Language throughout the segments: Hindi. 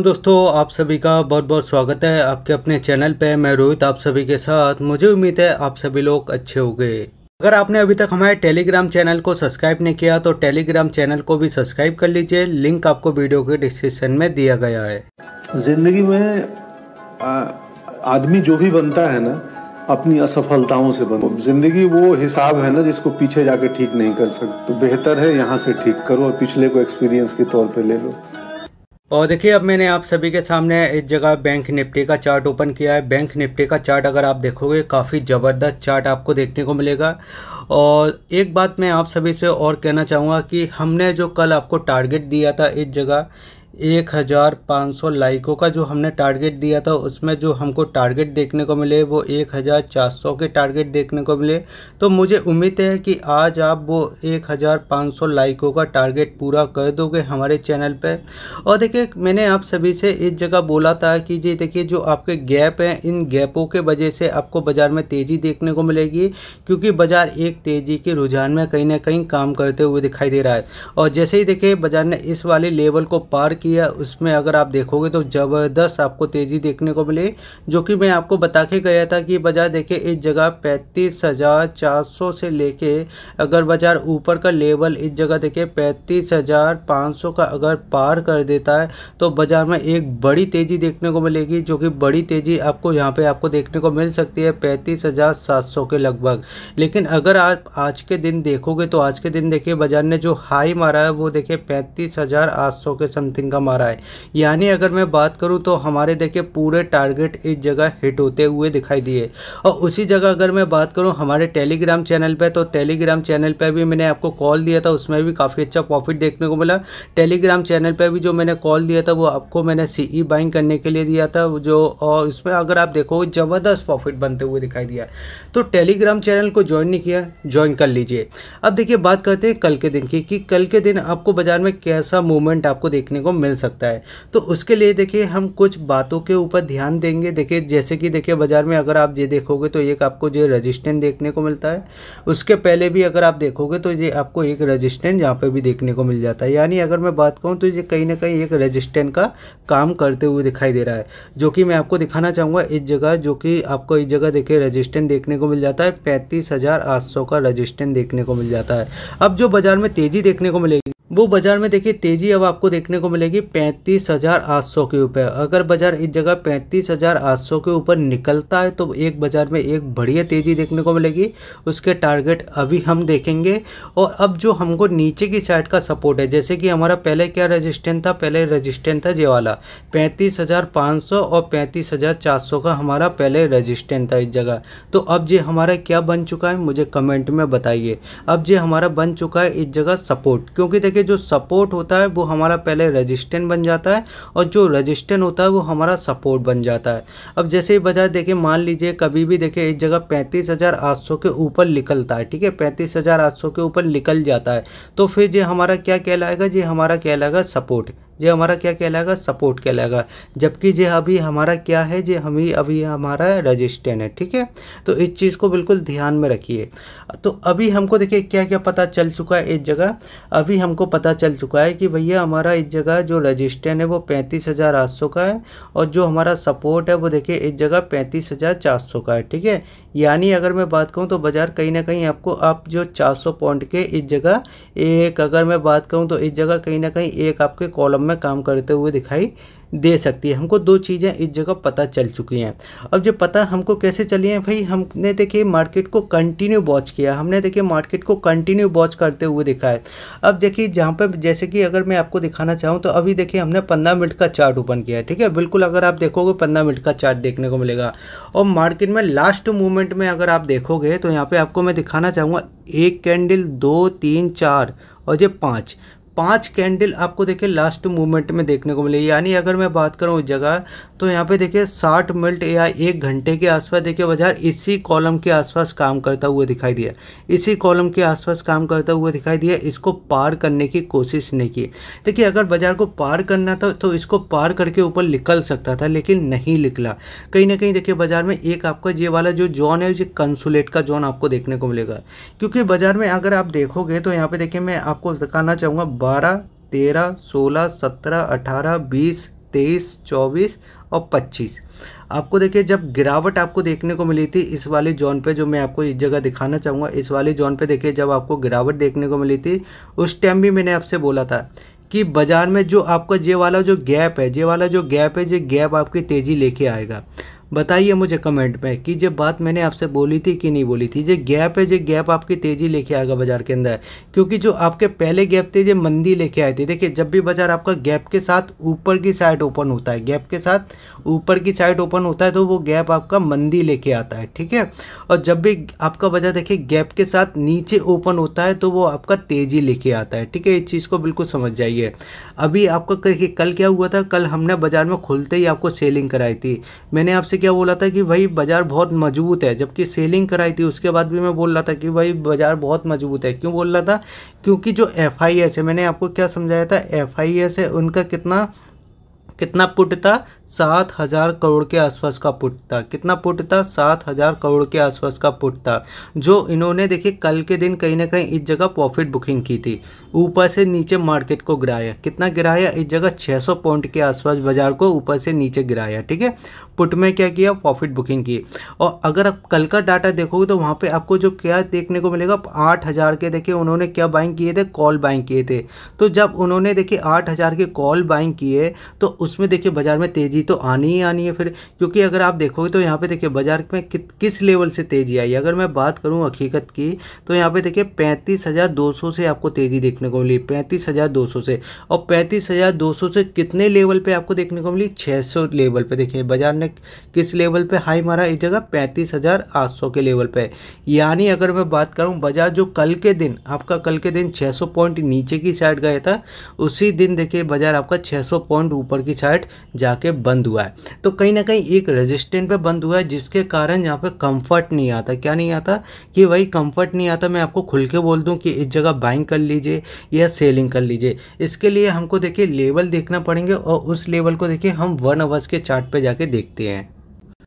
दोस्तों आप सभी का बहुत बहुत स्वागत है आपके अपने चैनल पे मैं रोहित आप सभी के साथ मुझे उम्मीद है आप सभी लोग अच्छे हो गए अगर आपने अभी तक हमारे टेलीग्राम चैनल को सब्सक्राइब नहीं किया तो टेलीग्राम चैनल को भी सब्सक्राइब कर लीजिए लिंक आपको वीडियो के डिस्क्रिप्शन में दिया गया है जिंदगी में आदमी जो भी बनता है ना अपनी असफलताओं से बनो जिंदगी वो हिसाब है ना जिसको पीछे जाके ठीक नहीं कर सकते तो बेहतर है यहाँ से ठीक करो और पिछले को एक्सपीरियंस के तौर पर ले लो और देखिए अब मैंने आप सभी के सामने इस जगह बैंक निफ्टी का चार्ट ओपन किया है बैंक निफ्टी का चार्ट अगर आप देखोगे काफ़ी ज़बरदस्त चार्ट आपको देखने को मिलेगा और एक बात मैं आप सभी से और कहना चाहूँगा कि हमने जो कल आपको टारगेट दिया था इस जगह एक हज़ार पाँच सौ लाइकों का जो हमने टारगेट दिया था उसमें जो हमको टारगेट देखने को मिले वो एक हज़ार चार सौ के टारगेट देखने को मिले तो मुझे उम्मीद है कि आज आप वो एक हज़ार पाँच सौ लाइकों का टारगेट पूरा कर दोगे हमारे चैनल पे और देखिए मैंने आप सभी से इस जगह बोला था कि जी देखिए जो आपके गैप हैं इन गैपों के वजह से आपको बाज़ार में तेज़ी देखने को मिलेगी क्योंकि बाज़ार एक तेज़ी के रुझान में कहीं ना कहीं काम करते हुए दिखाई दे रहा है और जैसे ही देखिए बाज़ार ने इस वाले लेवल को पार की है उसमें अगर आप देखोगे तो ज़बरदस्त आपको तेज़ी देखने को मिली जो कि मैं आपको बता के गया था कि बाज़ार देखे इस जगह पैंतीस हज़ार चार सौ से लेके अगर बाज़ार ऊपर का लेवल इस जगह देखिए पैंतीस हज़ार पाँच सौ का अगर पार कर देता है तो बाज़ार में एक बड़ी तेज़ी देखने को मिलेगी जो कि बड़ी तेज़ी आपको यहाँ पर आपको देखने को मिल सकती है पैंतीस हज़ार सात सौ के लगभग लेकिन अगर आप आज के दिन देखोगे तो आज के दिन देखिए बाज़ार ने जो हाई मारा है वो देखिए पैंतीस हज़ार आठ सौ के समथिंग इनकम आ रहा है यानी अगर मैं बात करूं तो हमारे देखिए पूरे टारगेट इस जगह हिट होते हुए दिखाई दिए और उसी जगह अगर मैं बात करूं हमारे टेलीग्राम चैनल पे तो टेलीग्राम चैनल पे भी मैंने आपको कॉल दिया था उसमें भी काफ़ी अच्छा प्रॉफिट देखने को मिला टेलीग्राम चैनल पर भी जो मैंने कॉल दिया था वो आपको मैंने सी बाइंग e करने के लिए दिया था जो और उसमें अगर आप देखो ज़बरदस्त प्रॉफिट बनते हुए दिखाई दिया तो टेलीग्राम चैनल को ज्वाइन नहीं किया ज्वाइन कर लीजिए अब देखिए बात करते हैं कल के दिन की कि कल के दिन आपको बाज़ार में कैसा मूवमेंट आपको देखने को मिल सकता है तो उसके लिए देखिए हम कुछ बातों के ऊपर ध्यान देंगे देखिए जैसे कि देखिए बाज़ार में अगर आप ये देखोगे तो एक आपको जो रजिस्टेंस देखने को मिलता है उसके पहले भी अगर आप देखोगे तो ये आपको एक रजिस्टेंस यहाँ पर भी देखने को मिल जाता है यानी अगर मैं बात कहूँ तो ये कहीं ना कहीं एक रजिस्टेंट का काम करते हुए दिखाई दे रहा है जो कि मैं आपको दिखाना चाहूँगा इस जगह जो कि आपको इस जगह देखिए रजिस्टेंट देखने को मिल जाता है पैंतीस का रजिस्टेंट देखने को मिल जाता है अब जो बाज़ार में तेज़ी देखने को मिलेगी वो बाज़ार में देखिए तेज़ी अब आपको देखने को मिलेगी पैंतीस हज़ार आठ सौ के ऊपर अगर बाज़ार इस जगह पैंतीस हज़ार आठ सौ के ऊपर निकलता है तो एक बाज़ार में एक बढ़िया तेज़ी देखने को मिलेगी उसके टारगेट अभी हम देखेंगे और अब जो हमको नीचे की साइड का सपोर्ट है जैसे कि हमारा पहले क्या रजिस्टेंट था पहले रजिस्टेंट था ये वाला पैंतीस हज़ार पाँच सौ और पैंतीस हज़ार चार सौ का हमारा पहले रजिस्टेंट था इस जगह तो अब ये हमारा क्या बन चुका है मुझे कमेंट में बताइए अब ये हमारा बन चुका है इस जगह सपोर्ट क्योंकि देखिए के जो सपोर्ट होता है वो हमारा पहले रजिस्टेंट बन जाता है और जो रजिस्टेंट होता है वो हमारा सपोर्ट बन जाता है अब जैसे ही बजाय देखिए मान लीजिए कभी भी देखिए एक जगह पैंतीस हज़ार आठ सौ के ऊपर निकलता है ठीक है पैंतीस हज़ार आठ सौ के ऊपर निकल जाता है तो फिर ये हमारा क्या कहलाएगा ये हमारा कहलाएगा सपोर्ट ये हमारा क्या कहलाएगा सपोर्ट कहलाएगा जबकि ये अभी हमारा क्या है ये हम अभी हमारा रजिस्टेंट है ठीक है तो इस चीज़ को बिल्कुल ध्यान में रखिए तो अभी हमको देखिए क्या क्या पता चल चुका है इस जगह अभी हमको पता चल चुका है कि भैया हमारा इस जगह जो रजिस्टेंट है वो पैंतीस हज़ार आठ सौ का है और जो हमारा सपोर्ट है वो देखिए इस जगह पैंतीस हज़ार चार सौ का है ठीक है यानी अगर मैं बात कहूँ तो बाज़ार कहीं ना कहीं आपको आप जो चार सौ पॉइंट के इस जगह एक अगर मैं बात कहूँ तो इस जगह कहीं ना कहीं एक आपके कॉलम में में काम करते हुए दिखाई दे सकती है हमको दो चीज़ें इस जगह पता चल चुकी हैं अब जो पता हमको कैसे चली है भाई हमने देखिए मार्केट को कंटिन्यू वॉच किया हमने देखिए मार्केट को कंटिन्यू वॉच करते हुए दिखा है अब देखिए जहाँ पर जैसे कि अगर मैं आपको दिखाना चाहूँ तो अभी देखिए हमने पंद्रह मिनट का चार्ट ओपन किया है ठीक है बिल्कुल अगर आप देखोगे पंद्रह मिनट का चार्ट देखने को मिलेगा और मार्केट में लास्ट मूवमेंट में अगर आप देखोगे तो यहाँ पर आपको मैं दिखाना चाहूँगा एक कैंडल दो तीन चार और ये पाँच पांच कैंडल आपको देखिए लास्ट मूवमेंट में देखने को मिली यानी अगर मैं बात करूं उस जगह तो यहाँ पे देखिए साठ मिनट या एक घंटे के आसपास देखिए बाजार इसी कॉलम के आसपास काम करता हुआ दिखाई दिया इसी कॉलम के आसपास काम करता हुआ दिखाई दिया इसको पार करने की कोशिश नहीं की देखिए अगर बाजार को पार करना था तो इसको पार करके ऊपर निकल सकता था लेकिन नहीं निकला कहीं ना कहीं देखिए बाजार में एक आपका ये वाला जो जॉन है जो कंसुलेट का जॉन आपको देखने को मिलेगा क्योंकि बाजार में अगर आप देखोगे तो यहाँ पे देखिए मैं आपको बताना चाहूँगा बारह तेरह सोलह सत्रह अठारह बीस तेईस चौबीस और पच्चीस आपको देखिए जब गिरावट आपको देखने को मिली थी इस वाले जोन पे जो मैं आपको इस जगह दिखाना चाहूँगा इस वाले जोन पे देखिए जब आपको गिरावट देखने को मिली थी उस टाइम भी मैंने आपसे बोला था कि बाज़ार में जो आपका जे वाला जो गैप है जे वाला जो गैप है ये गैप आपकी तेज़ी लेके आएगा बताइए मुझे कमेंट में कि जब बात मैंने आपसे बोली थी कि नहीं बोली थी जो गैप है जो गैप आपकी तेज़ी लेके आएगा बाजार के अंदर क्योंकि जो आपके पहले गैप थे जो मंदी लेके आए थे देखिए जब भी बाजार आपका गैप के साथ ऊपर की साइड ओपन होता है गैप के साथ ऊपर की साइड ओपन होता है तो वो गैप आपका मंदी लेके आता है ठीक है और जब भी आपका बाजार देखिए गैप के साथ नीचे ओपन होता है तो वो आपका तेज़ी लेके आता है ठीक है इस चीज़ को बिल्कुल समझ जाइए अभी आपका कल क्या हुआ था कल हमने बाज़ार में खुलते ही आपको सेलिंग कराई थी मैंने आपसे क्या बोला था कि भाई बाज़ार बहुत मजबूत है जबकि सेलिंग कराई थी उसके बाद भी मैं बोल रहा था कि भाई बाज़ार बहुत मजबूत है क्यों बोल रहा था क्योंकि जो एफ है मैंने आपको क्या समझाया था एफ है उनका कितना कितना पुट था सात हज़ार करोड़ के आसपास का पुट था कितना पुट था सात हज़ार करोड़ के आसपास का पुट था जो इन्होंने देखिए कल के दिन कहीं ना कहीं इस जगह प्रॉफिट बुकिंग की थी ऊपर से नीचे मार्केट को गिराया कितना गिराया इस जगह 600 पॉइंट के आसपास बाजार को ऊपर से नीचे गिराया ठीक है पुट में क्या किया प्रॉफिट बुकिंग की और अगर आप कल का डाटा देखोगे तो वहाँ पे आपको जो क्या देखने को मिलेगा आठ हज़ार के देखिए उन्होंने क्या बाइंग किए थे कॉल बाइंग किए थे तो जब उन्होंने देखिए आठ हज़ार के कॉल बाइंग किए तो उसमें देखिए बाज़ार में तेज़ी तो आनी ही आनी है फिर क्योंकि अगर आप देखोगे तो यहाँ पर देखिए बाज़ार में कि, किस लेवल से तेज़ी आई अगर मैं बात करूँ हकीकत की तो यहाँ पर देखिए पैंतीस से आपको तेज़ी देखने को मिली पैंतीस से और पैंतीस से कितने लेवल पर आपको देखने को मिली छः लेवल पर देखिए बाज़ार ने किस लेवल पे हाई मारा इस जगह पैंतीस हज़ार आठ सौ के लेवल पे यानी अगर मैं बात करूँ बाजार जो कल के दिन आपका कल के दिन 600 पॉइंट नीचे की साइड गया था उसी दिन देखिए बाजार आपका 600 पॉइंट ऊपर की साइड जाके बंद हुआ है तो कहीं ना कहीं एक रजिस्टेंट पे बंद हुआ है जिसके कारण यहाँ पे कंफर्ट नहीं आता क्या नहीं आता कि भाई कंफर्ट नहीं आता मैं आपको खुल के बोल दूँ कि इस जगह बाइंग कर लीजिए या सेलिंग कर लीजिए इसके लिए हमको देखिए लेवल देखना पड़ेंगे और उस लेवल को देखिए हम वन अवर्स के चार्ट पे जाके देखते हैं gitu ya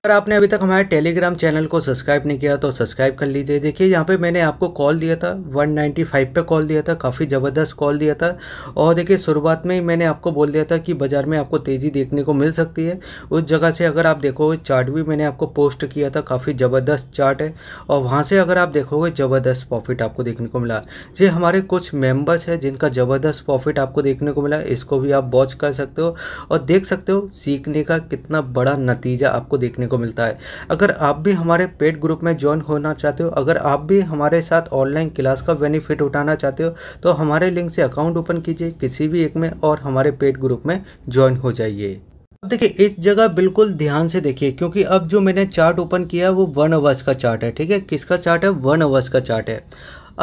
अगर आपने अभी तक हमारे टेलीग्राम चैनल को सब्सक्राइब नहीं किया तो सब्सक्राइब कर लीजिए देखिए यहाँ पे मैंने आपको कॉल दिया था 195 पे कॉल दिया था काफ़ी ज़बरदस्त कॉल दिया था और देखिए शुरुआत में ही मैंने आपको बोल दिया था कि बाज़ार में आपको तेज़ी देखने को मिल सकती है उस जगह से अगर आप देखोगे चार्ट भी मैंने आपको पोस्ट किया था काफ़ी ज़बरदस्त चार्ट है और वहाँ से अगर आप देखोगे ज़बरदस्त प्रॉफिट आपको देखने को मिला जी हमारे कुछ मेम्बर्स हैं जिनका ज़बरदस्त प्रॉफिट आपको देखने को मिला इसको भी आप वॉच कर सकते हो और देख सकते हो सीखने का कितना बड़ा नतीजा आपको देखने को मिलता है अगर आप भी हमारे पेड ग्रुप में ज्वाइन होना चाहते हो अगर आप भी हमारे साथ ऑनलाइन क्लास का बेनिफिट उठाना चाहते हो तो हमारे लिंक से अकाउंट ओपन कीजिए किसी भी एक में और हमारे पेड ग्रुप में ज्वाइन हो जाइए अब देखिए इस जगह बिल्कुल ध्यान से देखिए क्योंकि अब जो मैंने चार्ट ओपन किया है वो वन अवर्स का चार्ट है ठीक है किसका चार्ट है वन अवर्स का चार्ट है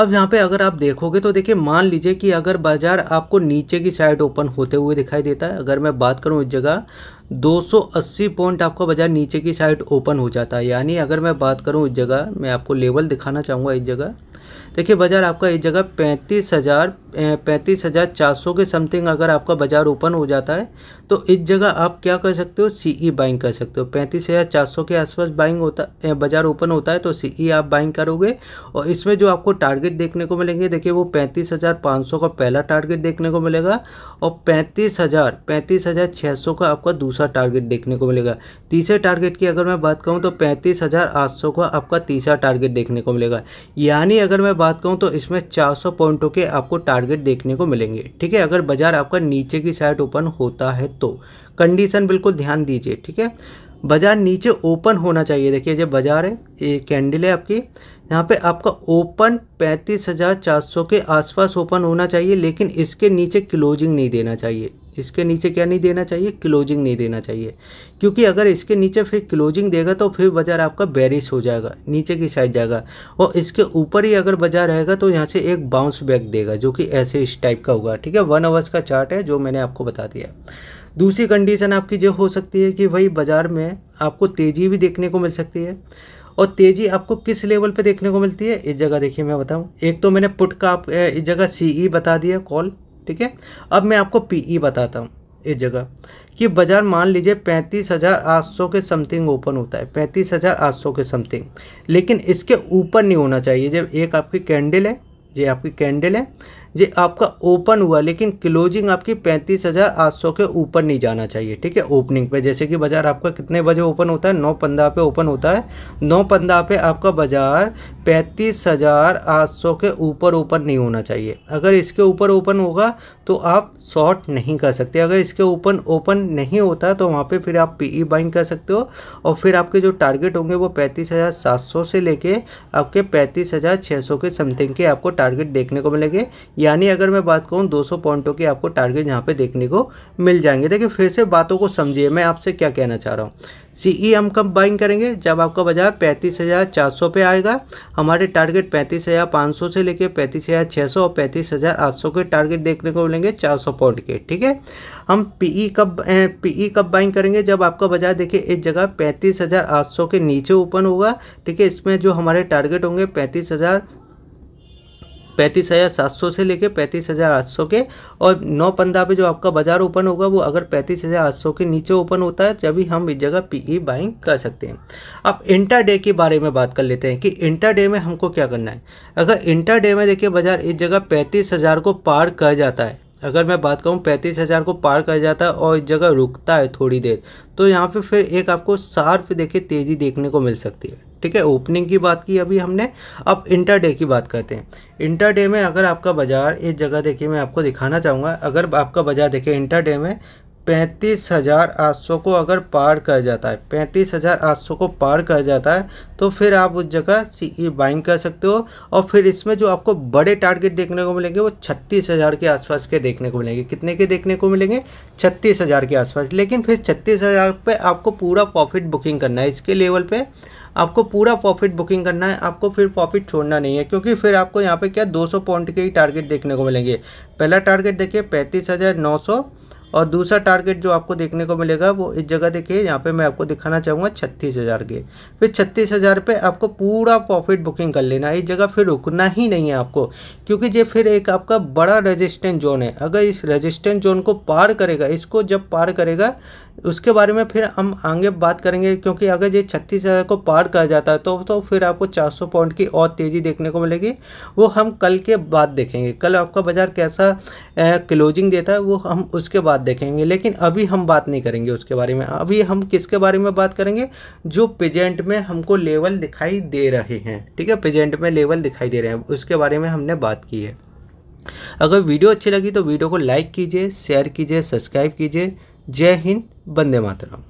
अब यहाँ पे अगर आप देखोगे तो देखिए मान लीजिए कि अगर बाजार आपको नीचे की साइड ओपन होते हुए दिखाई देता है अगर मैं बात करूँ इस जगह 280 पॉइंट आपका बाज़ार नीचे की साइड ओपन हो जाता है यानी अगर मैं बात करूं इस जगह मैं आपको लेवल दिखाना चाहूँगा इस जगह देखिए बाज़ार आपका इस जगह पैंतीस हज़ार पैंतीस हज़ार चार सौ के समथिंग अगर आपका बाज़ार ओपन हो जाता है तो इस जगह आप क्या कर सकते हो सीई बाइंग e कर सकते हो पैंतीस हज़ार चार सौ के आसपास बाइंग होता बाज़ार ओपन होता है तो सीई e आप बाइंग करोगे और इसमें जो आपको टारगेट देखने को मिलेंगे देखिए वो पैंतीस हज़ार पाँच सौ का पहला टारगेट देखने को मिलेगा और पैंतीस हज़ार पैंतीस हज़ार छः सौ का आपका दूसरा टारगेट देखने को मिलेगा तीसरे टारगेट की अगर मैं बात करूँ तो पैंतीस हज़ार आठ सौ का आपका तीसरा टारगेट देखने को मिलेगा यानी अगर अगर मैं बात करूँ तो इसमें 400 पॉइंटों के आपको टारगेट देखने को मिलेंगे ठीक है अगर बाजार आपका नीचे की साइड ओपन होता है तो कंडीशन बिल्कुल ध्यान दीजिए ठीक है बाजार नीचे ओपन होना चाहिए देखिए जब बाजार है ये कैंडल है आपकी यहाँ पे आपका ओपन 35,400 के आसपास ओपन होना चाहिए लेकिन इसके नीचे क्लोजिंग नहीं देना चाहिए इसके नीचे क्या नहीं देना चाहिए क्लोजिंग नहीं देना चाहिए क्योंकि अगर इसके नीचे फिर क्लोजिंग देगा तो फिर बाज़ार आपका बैरिश हो जाएगा नीचे की साइड जाएगा और इसके ऊपर ही अगर बाज़ार रहेगा तो यहाँ से एक बाउंस बैक देगा जो कि ऐसे इस टाइप का होगा ठीक है वन आवर्स का चार्ट है जो मैंने आपको बता दिया दूसरी कंडीशन आपकी जो हो सकती है कि भाई बाज़ार में आपको तेज़ी भी देखने को मिल सकती है और तेज़ी आपको किस लेवल पे देखने को मिलती है इस जगह देखिए मैं बताऊं एक तो मैंने पुट का आप इस जगह सीई e बता दिया कॉल ठीक है अब मैं आपको पीई e बताता हूँ इस जगह कि बाज़ार मान लीजिए पैंतीस हज़ार आठ सौ के समथिंग ओपन होता है पैंतीस हज़ार आठ सौ के समथिंग लेकिन इसके ऊपर नहीं होना चाहिए जब एक आपकी कैंडल है ये आपकी कैंडल है ये आपका ओपन हुआ लेकिन क्लोजिंग आपकी पैंतीस हज़ार आठ सौ के ऊपर नहीं जाना चाहिए ठीक है ओपनिंग पे जैसे कि बाज़ार आपका कितने बजे ओपन होता है नौ पंद्रह पे ओपन होता है नौ पंद्रह पे आपका बाज़ार पैंतीस हज़ार आठ सौ के ऊपर ओपन नहीं होना चाहिए अगर इसके ऊपर ओपन होगा तो आप शॉर्ट नहीं कर सकते अगर इसके ओपन ओपन नहीं होता तो वहाँ पे फिर आप पीई बाइंग e कर सकते हो और फिर आपके जो टारगेट होंगे वो पैंतीस हज़ार सात सौ से लेके आपके पैंतीस हज़ार छः सौ के समथिंग के आपको टारगेट देखने को मिलेंगे यानी अगर मैं बात कहूँ 200 पॉइंटों के आपको टारगेट यहाँ पे देखने को मिल जाएंगे देखिए फिर से बातों को समझिए मैं आपसे क्या कहना चाह रहा हूँ सीई हम कब बाइंग करेंगे जब आपका बाजार पैंतीस हज़ार चार सौ पे आएगा हमारे टारगेट पैंतीस हज़ार पाँच सौ से लेके पैंतीस हज़ार छः सौ और पैंतीस हज़ार आठ सौ के टारगेट देखने को मिलेंगे चार सौ पॉइंट के ठीक है हम पीई e कब पीई e कब बाइंग करेंगे जब आपका बाजार देखिए इस जगह पैंतीस हज़ार आठ सौ के नीचे ओपन होगा ठीक है इसमें जो हमारे टारगेट होंगे पैंतीस हज़ार पैंतीस हज़ार सात सौ से लेके पैंतीस हज़ार आठ सौ के और नौ पंद्रह पे जो आपका बाज़ार ओपन होगा वो अगर पैंतीस हज़ार आठ सौ के नीचे ओपन होता है तभी हम इस जगह पीई बाइंग e कर सकते हैं अब डे के बारे में बात कर लेते हैं कि इंटर डे में हमको क्या करना है अगर इंटर डे में देखिए बाज़ार इस जगह पैंतीस हज़ार को पार कर जाता है अगर मैं बात करूँ पैंतीस हज़ार को पार कर जाता है और इस जगह रुकता है थोड़ी देर तो यहाँ पे फिर एक आपको सार्फ देखिए तेज़ी देखने को मिल सकती है ठीक है ओपनिंग की बात की अभी हमने अब इंटर डे की बात करते हैं इंटर डे में अगर आपका बाज़ार इस जगह देखिए मैं आपको दिखाना चाहूँगा अगर आपका बाज़ार देखिए इंटर डे में पैंतीस हज़ार आठ सौ को अगर पार कर जाता है पैंतीस हज़ार आठ सौ को पार कर जाता है तो फिर आप उस जगह सी बाइंग कर सकते हो और फिर इसमें जो आपको बड़े टारगेट देखने को मिलेंगे वो छत्तीस हज़ार के आसपास के देखने को मिलेंगे कितने के देखने को मिलेंगे छत्तीस हज़ार के आसपास लेकिन फिर छत्तीस हज़ार पर आपको पूरा प्रॉफिट बुकिंग करना है इसके लेवल पर आपको पूरा प्रॉफिट बुकिंग करना है आपको फिर प्रॉफिट छोड़ना नहीं है क्योंकि फिर आपको यहाँ पे क्या 200 पॉइंट के ही टारगेट देखने को मिलेंगे पहला टारगेट देखिए पैंतीस हज़ार नौ सौ और दूसरा टारगेट जो आपको देखने को मिलेगा वो इस जगह देखिए यहाँ पे मैं आपको दिखाना चाहूँगा छत्तीस हज़ार के फिर छत्तीस हज़ार पे आपको पूरा प्रॉफिट बुकिंग कर लेना इस जगह फिर रुकना ही नहीं है आपको क्योंकि ये फिर एक आपका बड़ा रजिस्टेंट जोन है अगर इस रजिस्टेंट जोन को पार करेगा इसको जब पार करेगा उसके बारे में फिर हम आगे बात करेंगे क्योंकि अगर ये छत्तीस हज़ार को पार कर जाता है तो तो फिर आपको 400 पॉइंट की और तेज़ी देखने को मिलेगी वो हम कल के बाद देखेंगे कल आपका बाज़ार कैसा क्लोजिंग देता है वो हम उसके बाद देखेंगे लेकिन अभी हम बात नहीं करेंगे उसके बारे में अभी हम किसके बारे में बात करेंगे जो पेजेंट में हमको लेवल दिखाई दे रहे हैं ठीक है पेजेंट में लेवल दिखाई दे रहे हैं उसके बारे में हमने बात की है अगर वीडियो अच्छी लगी तो वीडियो को लाइक कीजिए शेयर कीजिए सब्सक्राइब कीजिए जय हिंद वंदे मातरम